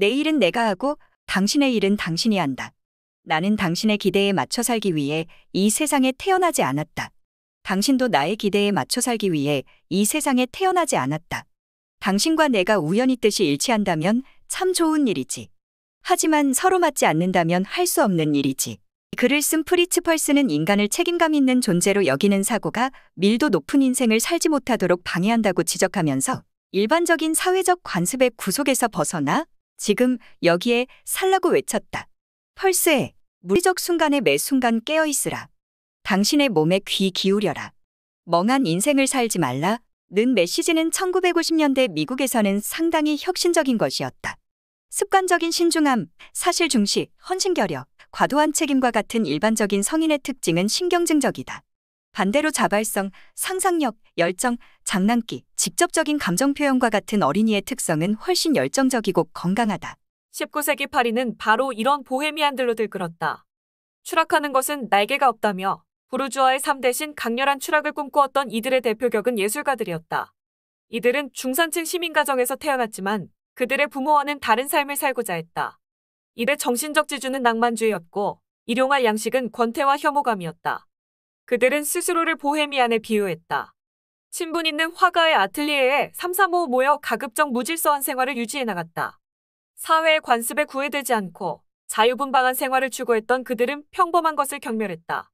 내 일은 내가 하고 당신의 일은 당신이 한다. 나는 당신의 기대에 맞춰 살기 위해 이 세상에 태어나지 않았다. 당신도 나의 기대에 맞춰 살기 위해 이 세상에 태어나지 않았다. 당신과 내가 우연히 뜻이 일치한다면 참 좋은 일이지. 하지만 서로 맞지 않는다면 할 수 없는 일이지. 글을 쓴 프리츠 펄스는 인간을 책임감 있는 존재로 여기는 사고가 밀도 높은 인생을 살지 못하도록 방해한다고 지적하면서 일반적인 사회적 관습의 구속에서 벗어나 지금 여기에 살라고 외쳤다. 펄스에 물리적 순간의 매 순간 깨어 있으라. 당신의 몸에 귀 기울여라. 멍한 인생을 살지 말라. 는 메시지는 1950년대 미국에서는 상당히 혁신적인 것이었다. 습관적인 신중함, 사실 중시, 헌신결여, 과도한 책임과 같은 일반적인 성인의 특징은 신경증적이다. 반대로 자발성, 상상력, 열정, 장난기, 직접적인 감정 표현과 같은 어린이의 특성은 훨씬 열정적이고 건강하다. 19세기 파리는 바로 이런 보헤미안들로 들끓었다. 추락하는 것은 날개가 없다며 부르주아의 삶 대신 강렬한 추락을 꿈꾸었던 이들의 대표격은 예술가들이었다. 이들은 중산층 시민가정에서 태어났지만 그들의 부모와는 다른 삶을 살고자 했다. 이들 정신적 지주는 낭만주의였고 일용할 양식은 권태와 혐오감이었다. 그들은 스스로를 보헤미안에 비유했다. 친분 있는 화가의 아틀리에에 삼삼오오 모여 가급적 무질서한 생활을 유지해 나갔다. 사회의 관습에 구애되지 않고 자유분방한 생활을 추구했던 그들은 평범한 것을 경멸했다.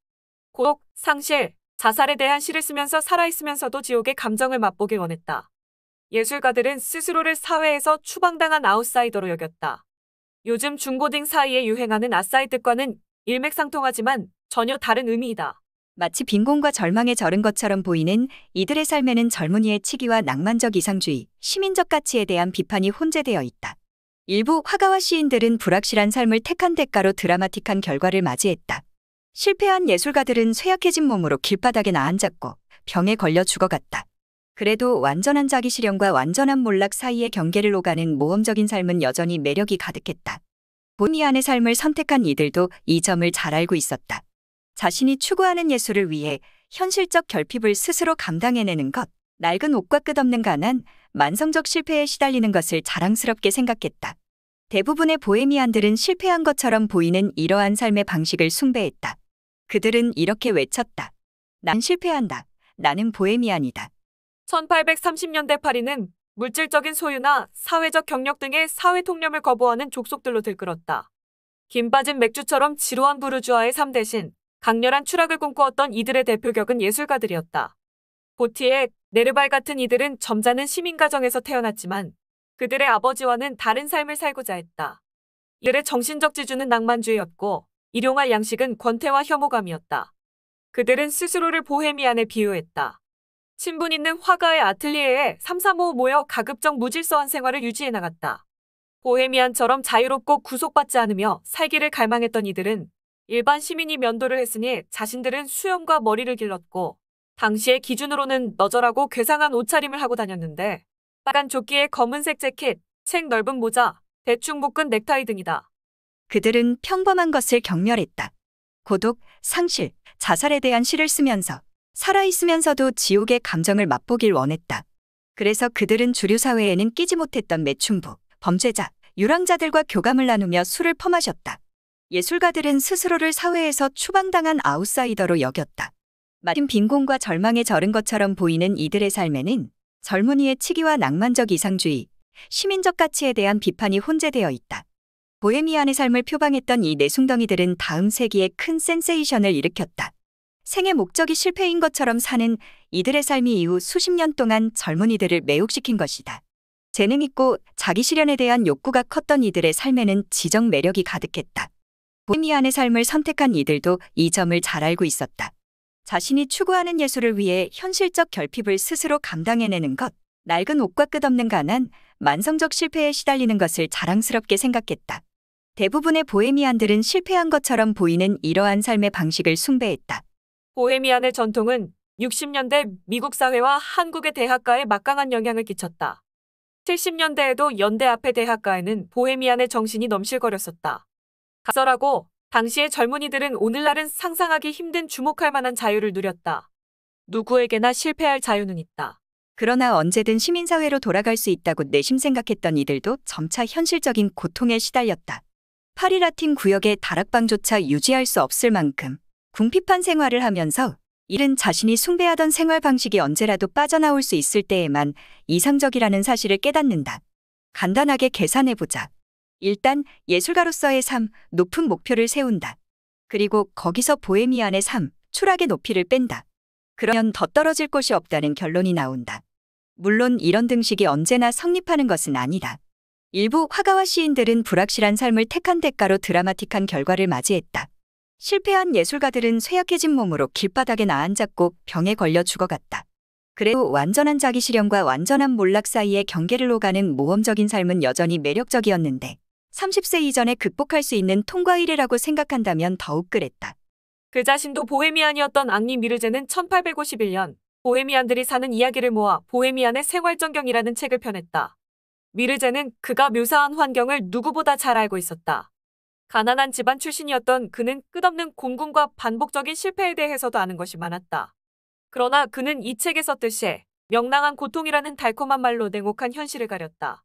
고독, 상실, 자살에 대한 시를 쓰면서 살아있으면서도 지옥의 감정을 맛보길 원했다. 예술가들은 스스로를 사회에서 추방당한 아웃사이더로 여겼다. 요즘 중고등 사이에 유행하는 아사이드과는 일맥상통하지만 전혀 다른 의미이다. 마치 빈곤과 절망에 절은 것처럼 보이는 이들의 삶에는 젊은이의 치기와 낭만적 이상주의, 시민적 가치에 대한 비판이 혼재되어 있다. 일부 화가와 시인들은 불확실한 삶을 택한 대가로 드라마틱한 결과를 맞이했다. 실패한 예술가들은 쇠약해진 몸으로 길바닥에 나앉았고 병에 걸려 죽어갔다. 그래도 완전한 자기 실현과 완전한 몰락 사이의 경계를 오가는 모험적인 삶은 여전히 매력이 가득했다. 본의 안의 삶을 선택한 이들도 이 점을 잘 알고 있었다. 자신이 추구하는 예술을 위해 현실적 결핍을 스스로 감당해내는 것, 낡은 옷과 끝없는 가난, 만성적 실패에 시달리는 것을 자랑스럽게 생각했다. 대부분의 보헤미안들은 실패한 것처럼 보이는 이러한 삶의 방식을 숭배했다. 그들은 이렇게 외쳤다. 난 실패한다. 나는 보헤미안이다. 1830년대 파리는 물질적인 소유나 사회적 경력 등의 사회 통념을 거부하는 족속들로 들끓었다. 김 빠진 맥주처럼 지루한 부르주아의 삶 대신 강렬한 추락을 꿈꾸었던 이들의 대표격은 예술가들이었다. 보티에 네르발 같은 이들은 점잖은 시민 가정에서 태어났지만 그들의 아버지와는 다른 삶을 살고자 했다. 이들의 정신적 지주는 낭만주의였고 일용할 양식은 권태와 혐오감이었다. 그들은 스스로를 보헤미안에 비유했다. 친분 있는 화가의 아틀리에에 삼삼오오 모여 가급적 무질서한 생활을 유지해 나갔다. 보헤미안처럼 자유롭고 구속받지 않으며 살기를 갈망했던 이들은 일반 시민이 면도를 했으니 자신들은 수염과 머리를 길렀고 당시의 기준으로는 너절하고 괴상한 옷차림을 하고 다녔는데 빨간 조끼에 검은색 재킷, 책 넓은 모자, 대충 묶은 넥타이 등이다. 그들은 평범한 것을 경멸했다. 고독, 상실, 자살에 대한 시를 쓰면서 살아있으면서도 지옥의 감정을 맛보길 원했다. 그래서 그들은 주류 사회에는 끼지 못했던 매춘부, 범죄자, 유랑자들과 교감을 나누며 술을 퍼마셨다. 예술가들은 스스로를 사회에서 추방당한 아웃사이더로 여겼다. 마틴 빈곤과 절망에 절은 것처럼 보이는 이들의 삶에는 젊은이의 치기와 낭만적 이상주의, 시민적 가치에 대한 비판이 혼재되어 있다. 보헤미안의 삶을 표방했던 이 내숭덩이들은 다음 세기에 큰 센세이션을 일으켰다. 생의 목적이 실패인 것처럼 사는 이들의 삶이 이후 수십 년 동안 젊은이들을 매혹시킨 것이다. 재능 있고 자기 실현에 대한 욕구가 컸던 이들의 삶에는 지적 매력이 가득했다. 보헤미안의 삶을 선택한 이들도 이 점을 잘 알고 있었다. 자신이 추구하는 예술을 위해 현실적 결핍을 스스로 감당해내는 것, 낡은 옷과 끝없는 가난, 만성적 실패에 시달리는 것을 자랑스럽게 생각했다. 대부분의 보헤미안들은 실패한 것처럼 보이는 이러한 삶의 방식을 숭배했다. 보헤미안의 전통은 60년대 미국 사회와 한국의 대학가에 막강한 영향을 끼쳤다. 70년대에도 연대 앞의 대학가에는 보헤미안의 정신이 넘실거렸었다. 각설하고 당시의 젊은이들은 오늘날은 상상하기 힘든 주목할 만한 자유를 누렸다. 누구에게나 실패할 자유는 있다. 그러나 언제든 시민사회로 돌아갈 수 있다고 내심 생각했던 이들도 점차 현실적인 고통에 시달렸다. 파리라틴 구역의 다락방조차 유지할 수 없을 만큼 궁핍한 생활을 하면서 이른 자신이 숭배하던 생활 방식이 언제라도 빠져나올 수 있을 때에만 이상적이라는 사실을 깨닫는다. 간단하게 계산해보자. 일단 예술가로서의 삶, 높은 목표를 세운다. 그리고 거기서 보헤미안의 삶, 추락의 높이를 뺀다. 그러면 더 떨어질 곳이 없다는 결론이 나온다. 물론 이런 등식이 언제나 성립하는 것은 아니다. 일부 화가와 시인들은 불확실한 삶을 택한 대가로 드라마틱한 결과를 맞이했다. 실패한 예술가들은 쇠약해진 몸으로 길바닥에 나앉았고 병에 걸려 죽어갔다. 그래도 완전한 자기 실현과 완전한 몰락 사이의 경계를 오가는 모험적인 삶은 여전히 매력적이었는데 30세 이전에 극복할 수 있는 통과 일이라고 생각한다면 더욱 그랬다. 그 자신도 보헤미안이었던 앙리 미르제는 1851년 보헤미안들이 사는 이야기를 모아 보헤미안의 생활전경이라는 책을 펴냈다. 미르제는 그가 묘사한 환경을 누구보다 잘 알고 있었다. 가난한 집안 출신이었던 그는 끝없는 공군과 반복적인 실패에 대해서도 아는 것이 많았다. 그러나 그는 이 책에서 뜻이 명랑한 고통이라는 달콤한 말로 냉혹한 현실을 가렸다.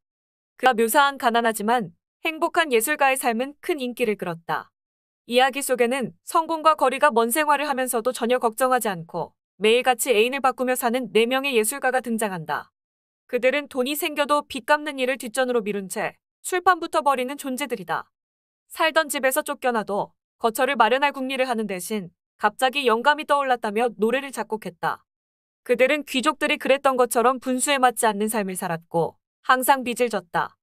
그가 묘사한 가난하지만 행복한 예술가의 삶은 큰 인기를 끌었다. 이야기 속에는 성공과 거리가 먼 생활을 하면서도 전혀 걱정하지 않고 매일같이 애인을 바꾸며 사는 4명의 예술가가 등장한다. 그들은 돈이 생겨도 빚 갚는 일을 뒷전으로 미룬 채 술판부터 버리는 존재들이다. 살던 집에서 쫓겨나도 거처를 마련할 궁리를 하는 대신 갑자기 영감이 떠올랐다며 노래를 작곡했다. 그들은 귀족들이 그랬던 것처럼 분수에 맞지 않는 삶을 살았고 항상 빚을 졌다.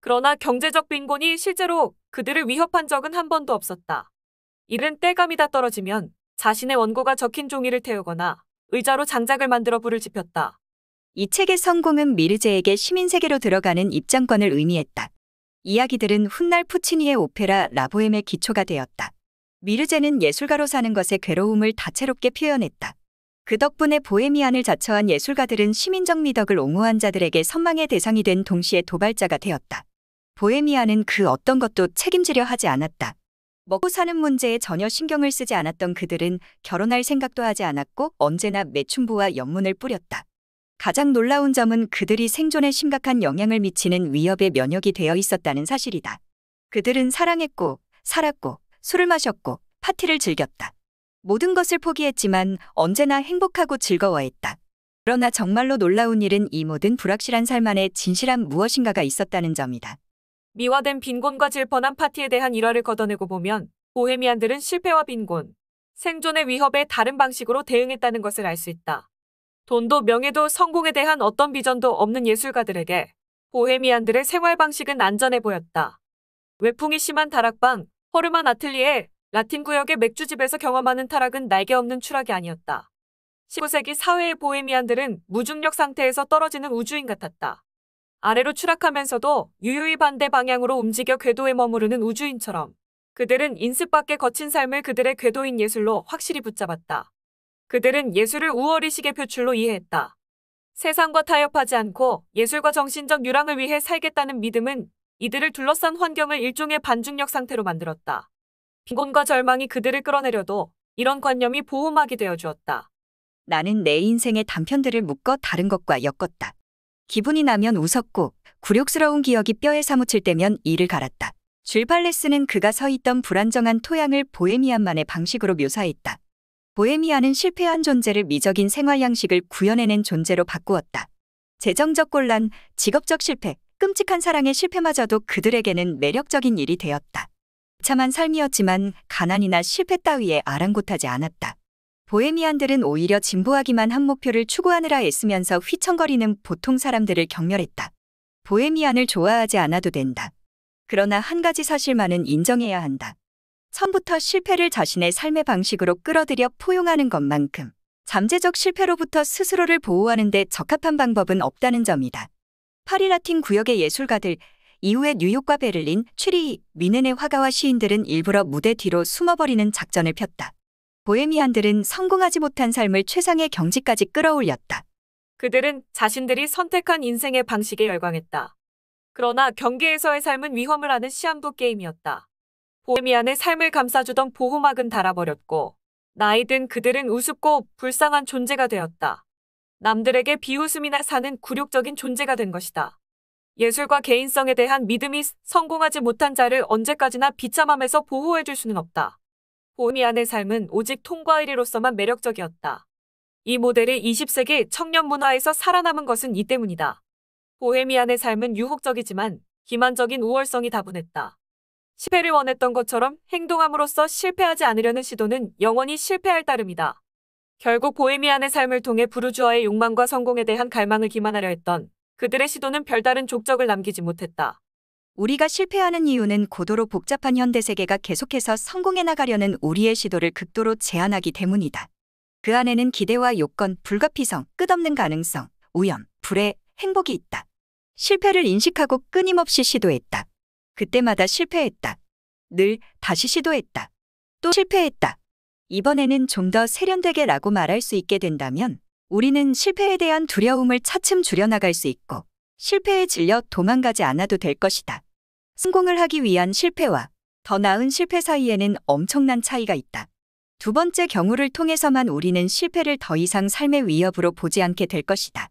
그러나 경제적 빈곤이 실제로 그들을 위협한 적은 한 번도 없었다. 이른 때감이 다 떨어지면 자신의 원고가 적힌 종이를 태우거나 의자로 장작을 만들어 불을 지폈다. 이 책의 성공은 미르제에게 시민세계로 들어가는 입장권을 의미했다. 이야기들은 훗날 푸치니의 오페라 라보엠의 기초가 되었다. 미르제는 예술가로 사는 것의 괴로움을 다채롭게 표현했다. 그 덕분에 보헤미안을 자처한 예술가들은 시민적 미덕을 옹호한 자들에게 선망의 대상이 된 동시에 도발자가 되었다. 보헤미아는 그 어떤 것도 책임지려 하지 않았다. 먹고 사는 문제에 전혀 신경을 쓰지 않았던 그들은 결혼할 생각도 하지 않았고 언제나 매춘부와 연문을 뿌렸다. 가장 놀라운 점은 그들이 생존에 심각한 영향을 미치는 위협에 면역이 되어 있었다는 사실이다. 그들은 사랑했고 살았고 술을 마셨고 파티를 즐겼다. 모든 것을 포기했지만 언제나 행복하고 즐거워했다. 그러나 정말로 놀라운 일은 이 모든 불확실한 삶 안에 진실한 무엇인가가 있었다는 점이다. 미화된 빈곤과 질펀한 파티에 대한 일화를 걷어내고 보면 보헤미안들은 실패와 빈곤, 생존의 위협에 다른 방식으로 대응했다는 것을 알 수 있다. 돈도 명예도 성공에 대한 어떤 비전도 없는 예술가들에게 보헤미안들의 생활 방식은 안전해 보였다. 외풍이 심한 다락방, 허름한 아틀리에, 라틴 구역의 맥주집에서 경험하는 타락은 날개 없는 추락이 아니었다. 19세기 사회의 보헤미안들은 무중력 상태에서 떨어지는 우주인 같았다. 아래로 추락하면서도 유유히 반대 방향으로 움직여 궤도에 머무르는 우주인처럼 그들은 인습밖에 거친 삶을 그들의 궤도인 예술로 확실히 붙잡았다. 그들은 예술을 우월의식의 표출로 이해했다. 세상과 타협하지 않고 예술과 정신적 유랑을 위해 살겠다는 믿음은 이들을 둘러싼 환경을 일종의 반중력 상태로 만들었다. 빈곤과 절망이 그들을 끌어내려도 이런 관념이 보호막이 되어 주었다. 나는 내 인생의 단편들을 묶어 다른 것과 엮었다. 기분이 나면 웃었고 굴욕스러운 기억이 뼈에 사무칠 때면 이를 갈았다. 줄팔레스는 그가 서 있던 불안정한 토양을 보헤미안만의 방식으로 묘사했다. 보헤미안은 실패한 존재를 미적인 생활 양식을 구현해낸 존재로 바꾸었다. 재정적 곤란, 직업적 실패, 끔찍한 사랑의 실패마저도 그들에게는 매력적인 일이 되었다. 참한 삶이었지만 가난이나 실패 따위에 아랑곳하지 않았다. 보헤미안들은 오히려 진보하기만 한 목표를 추구하느라 애쓰면서 휘청거리는 보통 사람들을 경멸했다. 보헤미안을 좋아하지 않아도 된다. 그러나 한 가지 사실만은 인정해야 한다. 처음부터 실패를 자신의 삶의 방식으로 끌어들여 포용하는 것만큼 잠재적 실패로부터 스스로를 보호하는 데 적합한 방법은 없다는 점이다. 파리 라틴 구역의 예술가들, 이후에 뉴욕과 베를린, 취리, 미네네 화가와 시인들은 일부러 무대 뒤로 숨어버리는 작전을 폈다. 보헤미안들은 성공하지 못한 삶을 최상의 경지까지 끌어올렸다. 그들은 자신들이 선택한 인생의 방식에 열광했다. 그러나 경계에서의 삶은 위험을 하는 시한부 게임이었다. 보헤미안의 삶을 감싸주던 보호막은 달아버렸고 나이 든 그들은 우습고 불쌍한 존재가 되었다. 남들에게 비웃음이나 사는 굴욕적인 존재가 된 것이다. 예술과 개인성에 대한 믿음이 성공하지 못한 자를 언제까지나 비참함에서 보호해줄 수는 없다. 보헤미안의 삶은 오직 통과 의리로서만 매력적이었다. 이 모델이 20세기 청년 문화에서 살아남은 것은 이 때문이다. 보헤미안의 삶은 유혹적이지만 기만적인 우월성이 다분했다. 실패를 원했던 것처럼 행동함으로써 실패하지 않으려는 시도는 영원히 실패할 따름이다. 결국 보헤미안의 삶을 통해 부르주아의 욕망과 성공에 대한 갈망을 기만하려 했던 그들의 시도는 별다른 족적을 남기지 못했다. 우리가 실패하는 이유는 고도로 복잡한 현대 세계가 계속해서 성공해 나가려는 우리의 시도를 극도로 제한하기 때문이다. 그 안에는 기대와 요건, 불가피성, 끝없는 가능성, 우연, 불의 행복이 있다. 실패를 인식하고 끊임없이 시도했다. 그때마다 실패했다. 늘 다시 시도했다. 또 실패했다. 이번에는 좀 더 세련되게 라고 말할 수 있게 된다면 우리는 실패에 대한 두려움을 차츰 줄여나갈 수 있고 실패에 질려 도망가지 않아도 될 것이다. 성공을 하기 위한 실패와 더 나은 실패 사이에는 엄청난 차이가 있다. 두 번째 경우를 통해서만 우리는 실패를 더 이상 삶의 위협으로 보지 않게 될 것이다.